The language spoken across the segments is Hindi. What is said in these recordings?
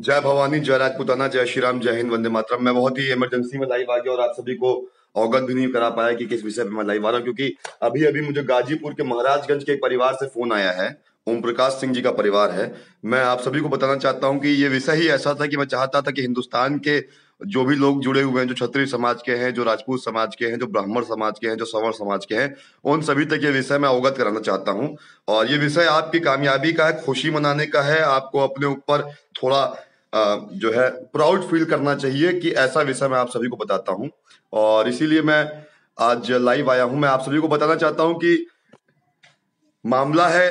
जय भवानी जय राजपुताना जय श्री राम जय हिंद वंदे मातरम मैं बहुत ही इमरजेंसी में लाइव आ गया और आप सभी को अवगत भी नहीं करा पाया कि किस विषय में मैं लाइव आ रहा हूँ क्योंकि अभी अभी मुझे गाजीपुर के महाराजगंज के एक परिवार से फोन आया है ओम प्रकाश सिंह जी का परिवार है मैं आप सभी को बताना चाहता हूँ कि ये विषय ही ऐसा था कि मैं चाहता था कि हिंदुस्तान के जो भी लोग जुड़े हुए हैं जो क्षत्रिय समाज के हैं जो राजपूत समाज के हैं जो ब्राह्मण समाज के हैं जो सवर्ण समाज के हैं उन सभी तक ये विषय मैं अवगत कराना चाहता हूँ और ये विषय आपकी कामयाबी का है खुशी मनाने का है आपको अपने ऊपर थोड़ा जो है प्राउड फील करना चाहिए कि ऐसा विषय मैं आप सभी को बताता हूँ और इसीलिए मैं आज लाइव आया हूं मैं आप सभी को बताना चाहता हूं कि मामला है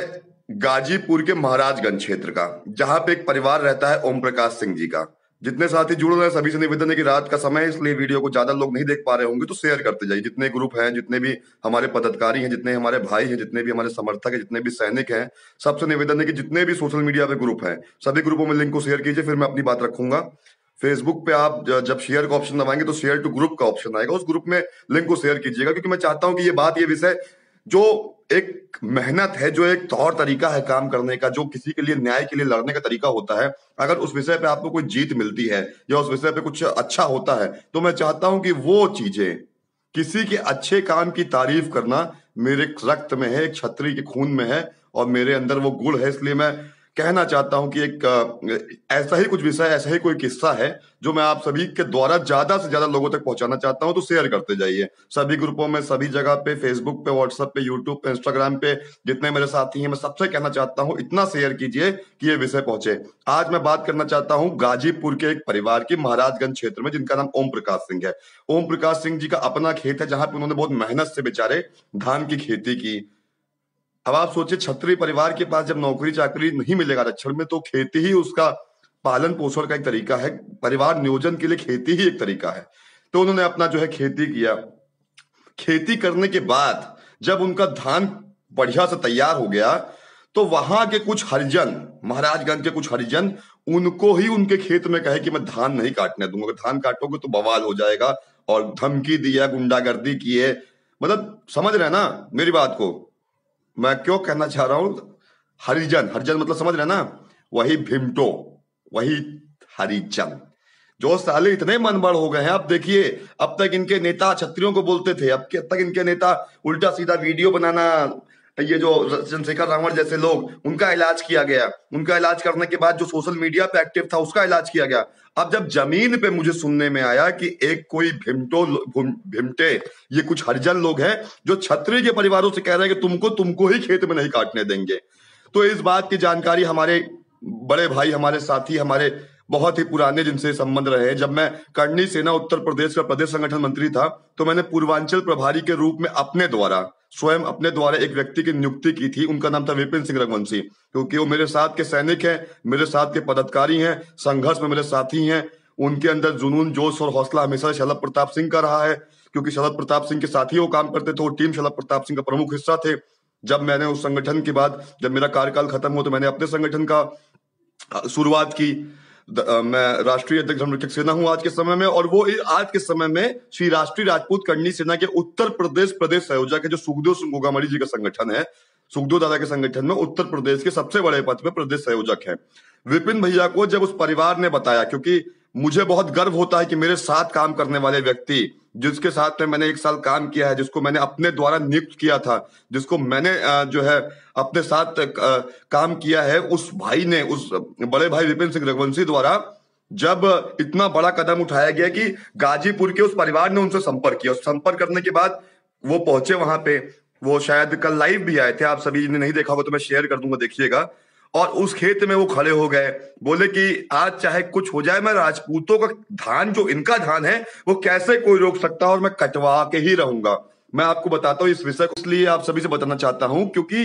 गाजीपुर के महाराजगंज क्षेत्र का जहां पे एक परिवार रहता है ओम प्रकाश सिंह जी का जितने साथी जुड़ रहे हैं सभी से निवेदन है कि रात का समय इसलिए वीडियो को ज्यादा लोग नहीं देख पा रहे होंगे तो शेयर करते जाइए जितने ग्रुप हैं जितने भी हमारे पदाधिकारी हैं जितने हमारे भाई हैं जितने भी हमारे समर्थक हैं जितने भी सैनिक हैं सबसे निवेदन है कि जितने भी सोशल मीडिया पे ग्रुप हैं सभी ग्रुपों में लिंक को शेयर कीजिए फिर मैं अपनी बात रखूंगा फेसबुक पे आप जब शेयर का ऑप्शन दबाएंगे तो शेयर टू ग्रुप का ऑप्शन आएगा उस ग्रुप में लिंक को शेयर कीजिएगा क्योंकि मैं चाहता हूँ कि ये बात ये विषय जो एक मेहनत है जो एक तौर तरीका है काम करने का जो किसी के लिए न्याय के लिए लड़ने का तरीका होता है अगर उस विषय पे आपको कोई जीत मिलती है या उस विषय पे कुछ अच्छा होता है तो मैं चाहता हूं कि वो चीजें किसी के अच्छे काम की तारीफ करना मेरे रक्त में है एक छतरी के खून में है और मेरे अंदर वो गुड़ है इसलिए मैं कहना चाहता हूं कि एक ऐसा ही कुछ विषय ऐसा ही कोई किस्सा है जो मैं आप सभी के द्वारा ज्यादा से ज्यादा लोगों तक पहुंचाना चाहता हूं तो शेयर करते जाइए सभी ग्रुपों में सभी जगह पे फेसबुक पे व्हाट्सएप पे यूट्यूब पे इंस्टाग्राम पे जितने मेरे साथी हैं मैं सबसे कहना चाहता हूं इतना शेयर कीजिए कि ये विषय पहुंचे आज मैं बात करना चाहता हूं गाजीपुर के एक परिवार की महाराजगंज क्षेत्र में जिनका नाम ओम प्रकाश सिंह है ओम प्रकाश सिंह जी का अपना खेत है जहां पर उन्होंने बहुत मेहनत से बेचारे धान की खेती की अब आप सोचिए छत्री परिवार के पास जब नौकरी चाकरी नहीं मिलेगा आरक्षण में तो खेती ही उसका पालन पोषण का एक तरीका है परिवार नियोजन के लिए खेती ही एक तरीका है तो उन्होंने अपना जो है खेती किया खेती करने के बाद जब उनका धान बढ़िया से तैयार हो गया तो वहां के कुछ हरिजन महाराजगंज के कुछ हरिजन उनको ही उनके खेत में कहे कि मैं धान नहीं काटने दूंगा अगर धान काटोगे तो बवाल हो जाएगा और धमकी दिया गुंडागर्दी किए मतलब समझ रहे ना मेरी बात को मैं क्यों कहना चाह रहा हूं हरिजन हरिजन मतलब समझ रहे ना वही भीमटो वही हरिजन जो साले इतने मनबड़ हो गए हैं अब देखिए अब तक इनके नेता छत्रियों को बोलते थे अब तक इनके नेता उल्टा सीधा वीडियो बनाना ये जो चंद्रशेखर रावण जैसे लोग उनका इलाज किया गया उनका इलाज करने के बाद जो सोशल मीडिया पे एक्टिव था उसका इलाज किया गया अब जब जमीन पे मुझे सुनने में आया कि एक कोई भिमटो भिमटे ये कुछ हरिजन लोग हैं जो छत्री के परिवारों से कह रहे हैं कि तुमको तुमको ही खेत में नहीं काटने देंगे तो इस बात की जानकारी हमारे बड़े भाई हमारे साथी हमारे बहुत ही पुराने जिनसे संबंध रहे जब मैं करणी सेना उत्तर प्रदेश का प्रदेश संगठन मंत्री था तो मैंने पूर्वांचल प्रभारी के रूप में अपने द्वारा स्वयं अपने द्वारा एक व्यक्ति की नियुक्ति की थी उनका नाम था विपिन सिंह रघुवंशी क्योंकि वो मेरे साथ के सैनिक हैं मेरे साथ के पदाधिकारी हैं संघर्ष में मेरे साथी हैं उनके अंदर जुनून जोश और हौसला हमेशा शलभ प्रताप सिंह का रहा है क्योंकि शलभ प्रताप सिंह के साथ ही वो काम करते थे वो टीम शलभ प्रताप सिंह का प्रमुख हिस्सा थे जब मैंने उस संगठन के बाद जब मेरा कार्यकाल खत्म हुआ तो मैंने अपने संगठन का शुरुआत की मैं राष्ट्रीय अध्यक्ष धर्मरक्षक सेना हूं आज के समय में और वो आज के समय में श्री राष्ट्रीय राजपूत करणी सेना के उत्तर प्रदेश प्रदेश संयोजक के जो सुखदेव सिंह गोगामणि जी का संगठन है सुखदेव दादा के संगठन में उत्तर प्रदेश के सबसे बड़े पद पर प्रदेश संयोजक है विपिन भैया को जब उस परिवार ने बताया क्योंकि मुझे बहुत गर्व होता है कि मेरे साथ काम करने वाले व्यक्ति जिसके साथ में मैंने एक साल काम किया है जिसको मैंने अपने द्वारा नियुक्त किया था जिसको मैंने जो है अपने साथ काम किया है उस भाई ने उस बड़े भाई विपिन सिंह रघुवंशी द्वारा जब इतना बड़ा कदम उठाया गया कि गाजीपुर के उस परिवार ने उनसे संपर्क किया संपर्क करने के बाद वो पहुंचे वहां पे वो शायद कल लाइव भी आए थे आप सभी ने नहीं देखा होगा तो मैं शेयर कर दूंगा देखिएगा और उस खेत में वो खड़े हो गए बोले कि आज चाहे कुछ हो जाए मैं राजपूतों का धान जो इनका धान है वो कैसे कोई रोक सकता और मैं कटवा के ही रहूंगा मैं आपको बताता हूँ इस विषय को इसलिए आप सभी से बताना चाहता हूँ क्योंकि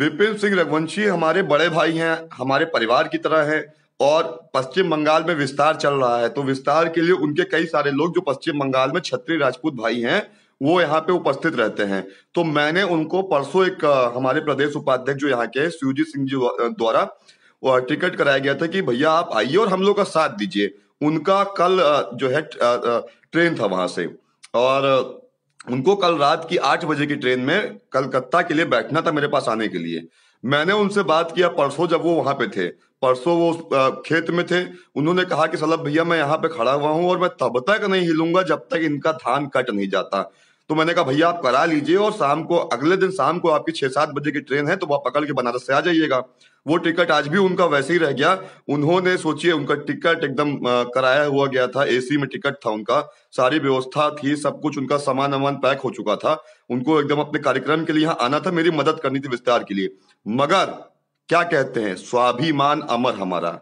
विपिन सिंह रघुवंशी हमारे बड़े भाई हैं हमारे परिवार की तरह है और पश्चिम बंगाल में विस्तार चल रहा है तो विस्तार के लिए उनके कई सारे लोग जो पश्चिम बंगाल में क्षत्रिय राजपूत भाई हैं वो यहाँ पे उपस्थित रहते हैं तो मैंने उनको परसों एक हमारे प्रदेश उपाध्यक्ष जो यहाँ के सुजीत सिंह जी द्वारा टिकट कराया गया था कि भैया आप आइए और हम लोग का साथ दीजिए उनका कल जो है ट्रेन था वहां से और उनको कल रात की आठ बजे की ट्रेन में कलकत्ता के लिए बैठना था मेरे पास आने के लिए मैंने उनसे बात किया परसों जब वो वहां पे थे परसों वो खेत में थे उन्होंने कहा कि सलभ भैया मैं यहाँ पे खड़ा हुआ हूँ और मैं तब तक नहीं हिलूंगा जब तक इनका धान कट नहीं जाता तो मैंने कहा भैया आप करा लीजिए और शाम को अगले दिन शाम को आपकी छह सात बजे की ट्रेन है तो आप पकड़ के बनारस से आ जाइएगा वो टिकट आज भी उनका वैसे ही रह गया उन्होंने सोचिए उनका टिकट एकदम कराया हुआ गया था एसी में टिकट था उनका सारी व्यवस्था थी सब कुछ उनका सामान वामान पैक हो चुका था उनको एकदम अपने कार्यक्रम के लिए यहाँ आना था मेरी मदद करनी थी विस्तार के लिए मगर क्या कहते हैं स्वाभिमान अमर हमारा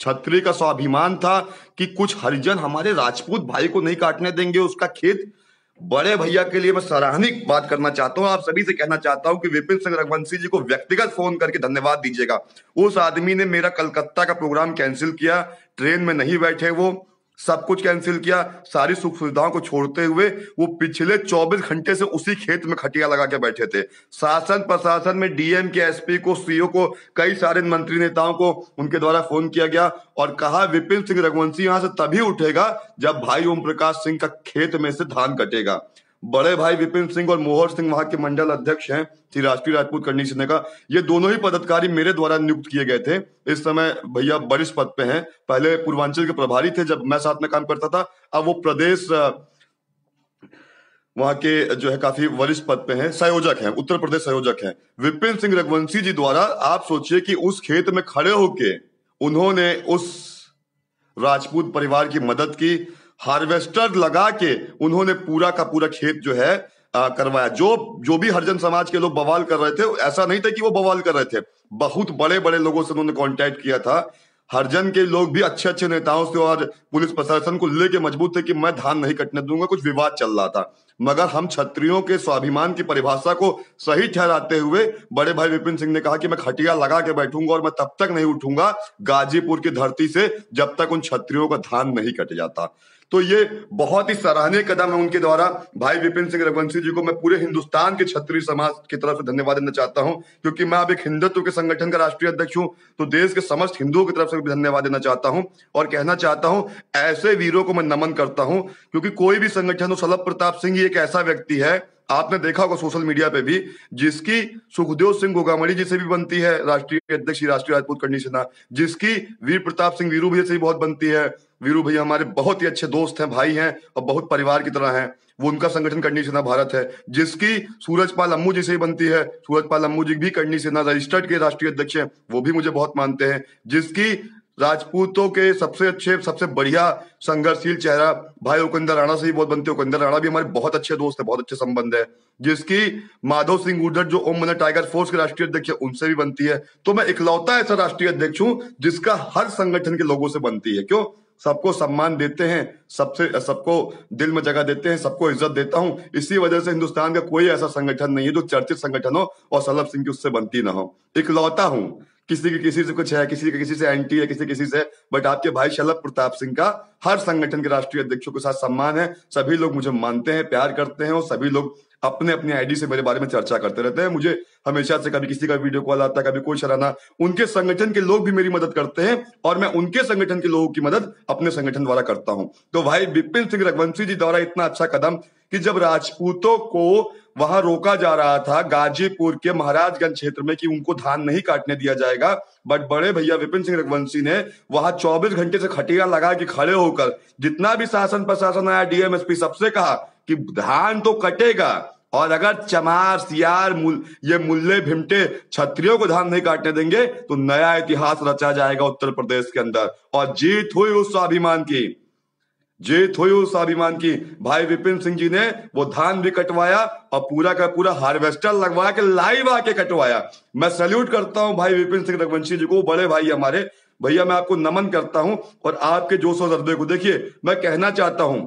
छत्री का स्वाभिमान था कि कुछ हरिजन हमारे राजपूत भाई को नहीं काटने देंगे उसका खेत बड़े भैया के लिए मैं सराहनीय बात करना चाहता हूँ आप सभी से कहना चाहता हूँ कि विपिन सिंह रघुवंशी जी को व्यक्तिगत फोन करके धन्यवाद दीजिएगा उस आदमी ने मेरा कलकत्ता का प्रोग्राम कैंसिल किया ट्रेन में नहीं बैठे वो सब कुछ कैंसिल किया सारी सुख सुविधाओं को छोड़ते हुए वो पिछले 24 घंटे से उसी खेत में खटिया लगा के बैठे थे शासन प्रशासन में डीएम के एसपी को सीओ e को कई सारे मंत्री नेताओं को उनके द्वारा फोन किया गया और कहा विपिन सिंह रघुवंशी यहां से तभी उठेगा जब भाई ओम प्रकाश सिंह का खेत में से धान कटेगा बड़े भाई विपिन सिंह और मोहर सिंह वहां के मंडल अध्यक्ष हैं श्री राजकीय राजपूत कर्णी सिन्हा का ये दोनों ही पदाधिकारी मेरे द्वारा नियुक्त किए गए थे इस समय भैया वरिष्ठ पद पे हैं पहले पूर्वांचल के प्रभारी थे जब मैं साथ में काम करता था अब वो प्रदेश वहां के जो है काफी वरिष्ठ पद पे हैं संयोजक हैं उत्तर प्रदेश संयोजक हैं विपिन सिंह रघुवंशी जी द्वारा आप सोचिए कि उस खेत में खड़े होके उन्होंने उस राजपूत परिवार की मदद की हार्वेस्टर लगा के उन्होंने पूरा का पूरा खेत जो है आ, करवाया जो जो भी हरिजन समाज के लोग बवाल कर रहे थे ऐसा नहीं था कि वो बवाल कर रहे थे बहुत बड़े बड़े लोगों से उन्होंने कॉन्टेक्ट किया था हरजन के लोग भी अच्छे अच्छे नेताओं से और पुलिस प्रशासन को लेके मजबूत थे कि मैं धान नहीं कटने दूंगा कुछ विवाद चल रहा था मगर हम छत्रियों के स्वाभिमान की परिभाषा को सही ठहराते हुए बड़े भाई विपिन सिंह ने कहा कि मैं खटिया लगा के बैठूंगा और मैं तब तक नहीं उठूंगा गाजीपुर की धरती से जब तक उन छत्रियों का धान नहीं कट जाता तो ये बहुत ही सराहनीय कदम है उनके द्वारा भाई विपिन सिंह रघुवंशी जी को मैं पूरे हिंदुस्तान के क्षत्रिय समाज की तरफ से धन्यवाद देना चाहता हूँ क्योंकि मैं अब एक हिंदुत्व के संगठन का राष्ट्रीय अध्यक्ष हूँ तो देश के समस्त हिंदुओं की तरफ से भी धन्यवाद देना चाहता हूँ और कहना चाहता हूँ ऐसे वीरों को मैं नमन करता हूँ क्योंकि कोई भी संगठन हो सलभ प्रताप सिंह एक ऐसा व्यक्ति है आपने देखा होगा सोशल मीडिया पे भी जिसकी सुखदेव सिंह गोगामणी जी से भी बनती है राष्ट्रीय अध्यक्ष राष्ट्रीय राजपूत करनी सिन्हा जिसकी वीर प्रताप सिंह वीरू भी से भी बहुत बनती है वीरू भैया हमारे बहुत ही अच्छे दोस्त हैं भाई हैं और बहुत परिवार की तरह हैं वो उनका संगठन करनी सेना भारत है जिसकी सूरजपाल अम्मू जी से ही बनती है सूरजपाल अम्मू जी भी करनी सेना रजिस्टर्ड के राष्ट्रीय अध्यक्ष हैं वो भी मुझे बहुत मानते हैं जिसकी राजपूतों के सबसे अच्छे सबसे बढ़िया संघर्षशील चेहरा भाई उकेंद्र राणा से ही बहुत बनते उकेंद्र राणा भी हमारे बहुत अच्छे दोस्त है बहुत अच्छे संबंध है जिसकी माधव सिंह गुर्जर जो ओम मन टाइगर फोर्स के राष्ट्रीय अध्यक्ष है उनसे भी बनती है तो मैं इकलौता ऐसा राष्ट्रीय अध्यक्ष हूँ जिसका हर संगठन के लोगों से बनती है क्यों सबको सम्मान देते हैं सबसे सबको दिल में जगह देते हैं सबको इज्जत देता हूँ इसी वजह से हिंदुस्तान का कोई ऐसा संगठन नहीं है जो चर्चित संगठन हो और सलभ सिंह की उससे बनती ना हो इकलौता हूँ किसी की किसी से कुछ है किसी के किसी से एंटी है किसी किसी से बट आपके भाई शलभ प्रताप सिंह का हर संगठन के राष्ट्रीय अध्यक्षों के साथ सम्मान है सभी लोग मुझे मानते हैं प्यार करते हैं और सभी लोग अपने अपने आईडी से मेरे बारे में चर्चा करते रहते हैं मुझे हमेशा से कभी किसी का वीडियो कॉल आता है कभी कोई सराहना उनके संगठन के लोग भी मेरी मदद करते हैं और मैं उनके संगठन के लोगों की मदद अपने संगठन द्वारा करता हूं तो भाई बिपिन सिंह रघुवंशी जी द्वारा इतना अच्छा कदम कि जब राजपूतों को वहां रोका जा रहा था गाजीपुर के महाराजगंज क्षेत्र में कि उनको धान नहीं काटने दिया जाएगा बट बड़े भैया विपिन सिंह रघुवंशी ने वहां 24 घंटे से खटिया लगा के खड़े होकर जितना भी शासन प्रशासन आया डीएमएसपी सबसे कहा कि धान तो कटेगा और अगर चमार सियार मुल, ये मुल्ले भिमटे छत्रियों को धान नहीं काटने देंगे तो नया इतिहास रचा जाएगा उत्तर प्रदेश के अंदर और जीत हुई उस स्वाभिमान की जीत हुई उस स्वाभिमान की भाई विपिन सिंह जी ने वो धान भी कटवाया और पूरा का पूरा हार्वेस्टर लगवा के लाइव आके कटवाया मैं सल्यूट करता हूं भाई विपिन सिंह रघुवंशी जी को बड़े भाई हमारे भैया मैं आपको नमन करता हूं और आपके जोश और जज्बे को देखिए मैं कहना चाहता हूं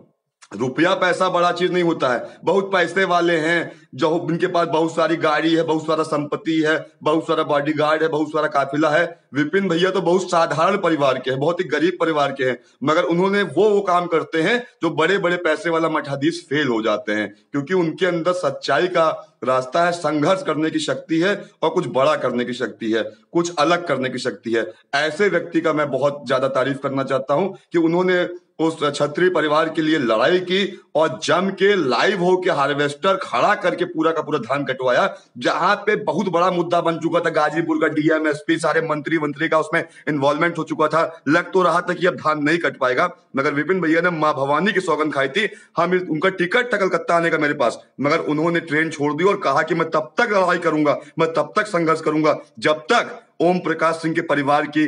रुपया पैसा बड़ा चीज नहीं होता है बहुत पैसे वाले हैं जो उनके पास बहुत सारी गाड़ी है बहुत सारा संपत्ति है बहुत सारा बॉडी गार्ड है बहुत सारा काफिला है विपिन भैया तो बहुत साधारण परिवार के हैं बहुत ही गरीब परिवार के हैं मगर उन्होंने वो वो काम करते हैं जो बड़े बड़े पैसे वाला मठाधीश फेल हो जाते हैं क्योंकि उनके अंदर सच्चाई का रास्ता है संघर्ष करने की शक्ति है और कुछ बड़ा करने की शक्ति है कुछ अलग करने की शक्ति है ऐसे व्यक्ति का मैं बहुत ज्यादा तारीफ करना चाहता हूं कि उन्होंने उस छत्री परिवार के लिए लड़ाई की और जम के लाइव होके हार्वेस्टर खड़ा करके पूरा का पूरा धान कटवाया जहां पे बहुत बड़ा मुद्दा बन चुका था गाजीपुर का डीएमएसपी सारे मंत्री मंत्री का उसमें इन्वॉल्वमेंट हो चुका था लग तो रहा था कि अब धान नहीं कट पाएगा मगर विपिन भैया ने माँ भवानी की सौगंध खाई थी हम उनका टिकट था कलकत्ता आने का मेरे पास मगर उन्होंने ट्रेन छोड़ दी और कहा कि मैं तब तक लड़ाई करूंगा मैं तब तक संघर्ष करूंगा जब तक ओम प्रकाश सिंह के परिवार की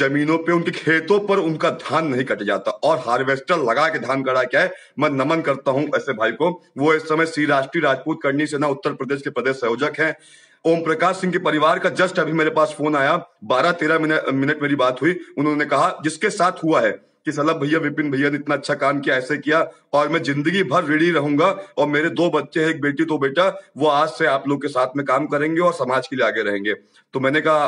जमीनों पे उनके खेतों पर उनका धान नहीं कट जाता और हार्वेस्टर लगा के धान कटा क्या है मैं नमन करता हूं ऐसे भाई को वो इस समय श्री राष्ट्रीय राजपूत करनी सेना उत्तर प्रदेश के प्रदेश संयोजक है ओम प्रकाश सिंह के परिवार का जस्ट अभी मेरे पास फोन आया बारह तेरह मिनट मेरी बात हुई उन्होंने कहा जिसके साथ हुआ है कि सलभ भैया विपिन भैया ने इतना अच्छा काम किया ऐसे किया और मैं जिंदगी भर रेडी रहूंगा और मेरे दो बच्चे हैं एक बेटी दो बेटा वो आज से आप लोग के साथ में काम करेंगे और समाज के लिए आगे रहेंगे तो मैंने कहा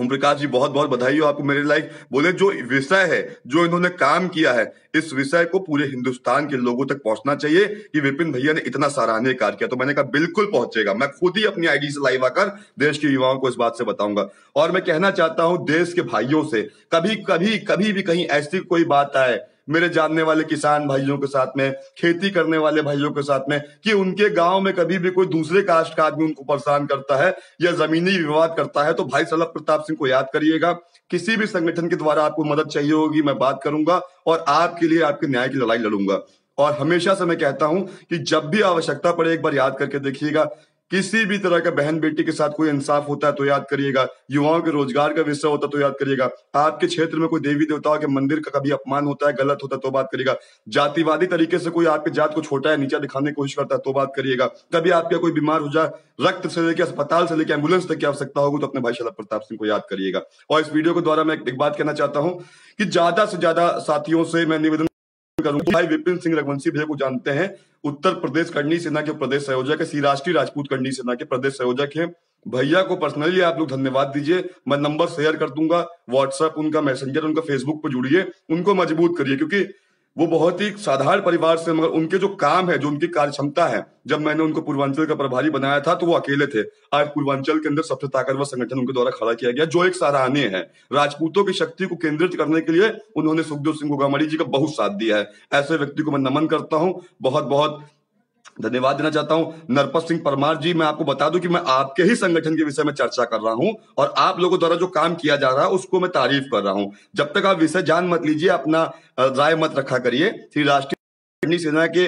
ओम प्रकाश जी बहुत बहुत बधाई हो आपको मेरे लाइक बोले जो विषय है जो इन्होंने काम किया है इस विषय को पूरे हिंदुस्तान के लोगों तक पहुंचना चाहिए कि विपिन भैया ने इतना सराहनीय कार्य किया तो मैंने कहा बिल्कुल पहुंचेगा मैं खुद ही अपनी आईडी से लाइव आकर देश के युवाओं को इस बात से बताऊंगा और मैं कहना चाहता हूं देश के भाइयों से कभी कभी कभी भी कहीं ऐसी कोई बात आए मेरे जानने वाले किसान भाइयों के साथ में खेती करने वाले भाइयों के साथ में कि उनके गांव में कभी भी कोई दूसरे कास्ट का आदमी उनको परेशान करता है या जमीनी विवाद करता है तो भाई सलभ प्रताप सिंह को याद करिएगा किसी भी संगठन के द्वारा आपको मदद चाहिए होगी मैं बात करूंगा और आपके लिए आपके न्याय की लड़ाई लड़ूंगा और हमेशा से मैं कहता हूं कि जब भी आवश्यकता पड़े एक बार याद करके देखिएगा किसी भी तरह का बहन बेटी के साथ कोई इंसाफ होता है तो याद करिएगा युवाओं के रोजगार का विषय होता है तो याद करिएगा आपके क्षेत्र में कोई देवी देवताओं के मंदिर का कभी अपमान होता है गलत होता है तो बात करिएगा जातिवादी तरीके से कोई आपके जात को छोटा है नीचा दिखाने की कोशिश करता है तो बात करिएगा कभी आपका कोई बीमार हो जाए रक्त से लेकर अस्पताल से लेकर एम्बुलेंस तक की आवश्यकता होगी तो अपने भाई शरद प्रताप सिंह को याद करिएगा और इस वीडियो के द्वारा मैं एक बात कहना चाहता हूँ कि ज्यादा से ज्यादा साथियों से मैं निवेदन तो भाई विपिन सिंह रघुवंशी भैया को जानते हैं उत्तर प्रदेश कर्णी सेना के प्रदेश संयोजक है राष्ट्रीय राजपूत कर्णी सेना के प्रदेश संयोजक है भैया को पर्सनली आप लोग धन्यवाद दीजिए मैं नंबर शेयर कर दूंगा व्हाट्सएप उनका मैसेंजर उनका फेसबुक पर जुड़िए उनको मजबूत करिए क्योंकि वो बहुत ही साधारण परिवार से मगर उनके जो काम है जो उनकी कार्य क्षमता है जब मैंने उनको पूर्वांचल का प्रभारी बनाया था तो वो अकेले थे आज पूर्वांचल के अंदर सबसे ताकतवर संगठन उनके द्वारा खड़ा किया गया जो एक सराहनीय है राजपूतों की शक्ति को केंद्रित करने के लिए उन्होंने सुखदेव सिंह गोगामी जी का बहुत साथ दिया है ऐसे व्यक्ति को मैं नमन करता हूँ बहुत बहुत धन्यवाद देना चाहता हूं नरपत सिंह परमार जी मैं आपको बता दूं कि मैं आपके ही संगठन के विषय में चर्चा कर रहा हूं और आप लोगों द्वारा जो काम किया जा रहा है उसको मैं तारीफ कर रहा हूं जब तक आप विषय जान मत लीजिए अपना राय मत रखा करिए श्री राष्ट्रीय सेना के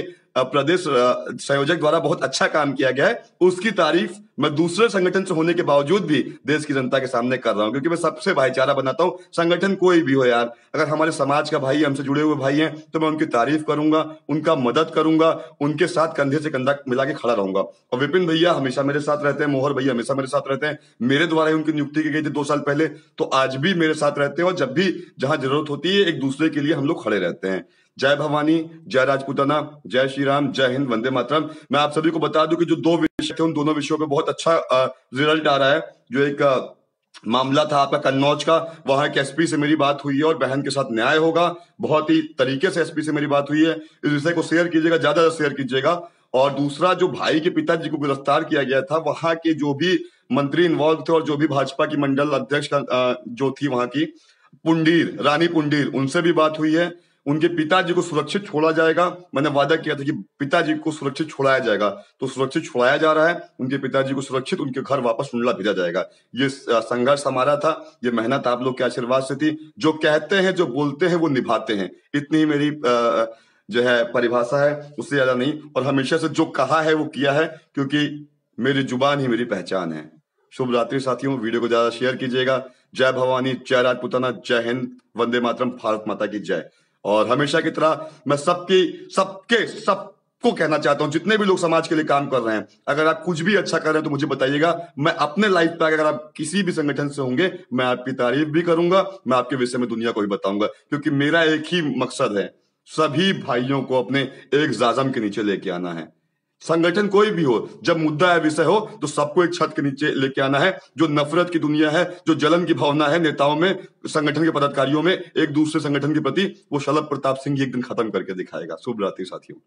प्रदेश संयोजक द्वारा बहुत अच्छा काम किया गया है उसकी तारीफ मैं दूसरे संगठन से होने के बावजूद भी देश की जनता के सामने कर रहा हूँ क्योंकि मैं सबसे भाईचारा बनाता हूँ संगठन कोई भी हो यार अगर हमारे समाज का भाई हमसे जुड़े हुए भाई हैं तो मैं उनकी तारीफ करूंगा उनका मदद करूंगा उनके साथ कंधे से कंधा मिला के खड़ा रहूंगा और विपिन भैया हमेशा मेरे साथ रहते हैं मोहर भैया हमेशा मेरे साथ रहते हैं मेरे द्वारा ही उनकी नियुक्ति की गई थी दो साल पहले तो आज भी मेरे साथ रहते हैं और जब भी जहां जरूरत होती है एक दूसरे के लिए हम लोग खड़े रहते हैं जय भवानी जय राजपूताना जय श्री राम जय हिंद वंदे मातरम मैं आप सभी को बता दूं कि जो दो विषय थे उन दोनों विषयों पे बहुत अच्छा रिजल्ट आ रहा है जो एक मामला था आपका कन्नौज का वहां एक एसपी से मेरी बात हुई है और बहन के साथ न्याय होगा बहुत ही तरीके से एसपी से मेरी बात हुई है इस विषय को शेयर कीजिएगा ज्यादा शेयर कीजिएगा और दूसरा जो भाई के पिताजी को गिरफ्तार किया गया था वहां के जो भी मंत्री इन्वॉल्व थे और जो भी भाजपा की मंडल अध्यक्ष जो थी वहां की पुंडीर रानी पुंडीर उनसे भी बात हुई है उनके पिताजी को सुरक्षित छोड़ा जाएगा मैंने वादा किया था कि पिताजी को सुरक्षित छोड़ाया जाएगा तो सुरक्षित छोड़ाया जा रहा है उनके पिताजी को सुरक्षित उनके घर वापस मुंडला भेजा जाएगा ये संघर्ष हमारा था ये मेहनत आप लोग के आशीर्वाद से थी जो कहते हैं जो बोलते हैं वो निभाते हैं इतनी मेरी जो है परिभाषा है उससे ज्यादा नहीं और हमेशा से जो कहा है वो किया है क्योंकि मेरी जुबान ही मेरी पहचान है शुभ रात्रि साथियों वीडियो को ज्यादा शेयर कीजिएगा जय भवानी जय राजपुताना जय हिंद वंदे मातरम भारत माता की जय और हमेशा की तरह मैं सबकी सबके सबको कहना चाहता हूं जितने भी लोग समाज के लिए काम कर रहे हैं अगर आप कुछ भी अच्छा कर रहे हैं तो मुझे बताइएगा मैं अपने लाइफ पे अगर आप किसी भी संगठन से होंगे मैं आपकी तारीफ भी करूंगा मैं आपके विषय में दुनिया को भी बताऊंगा क्योंकि मेरा एक ही मकसद है सभी भाइयों को अपने एक जाजम के नीचे लेके आना है संगठन कोई भी हो जब मुद्दा या विषय हो तो सबको एक छत के नीचे लेके आना है जो नफरत की दुनिया है जो जलन की भावना है नेताओं में संगठन के पदाधिकारियों में एक दूसरे संगठन के प्रति वो शलभ प्रताप सिंह एक दिन खत्म करके दिखाएगा शुभ रात्रि साथियों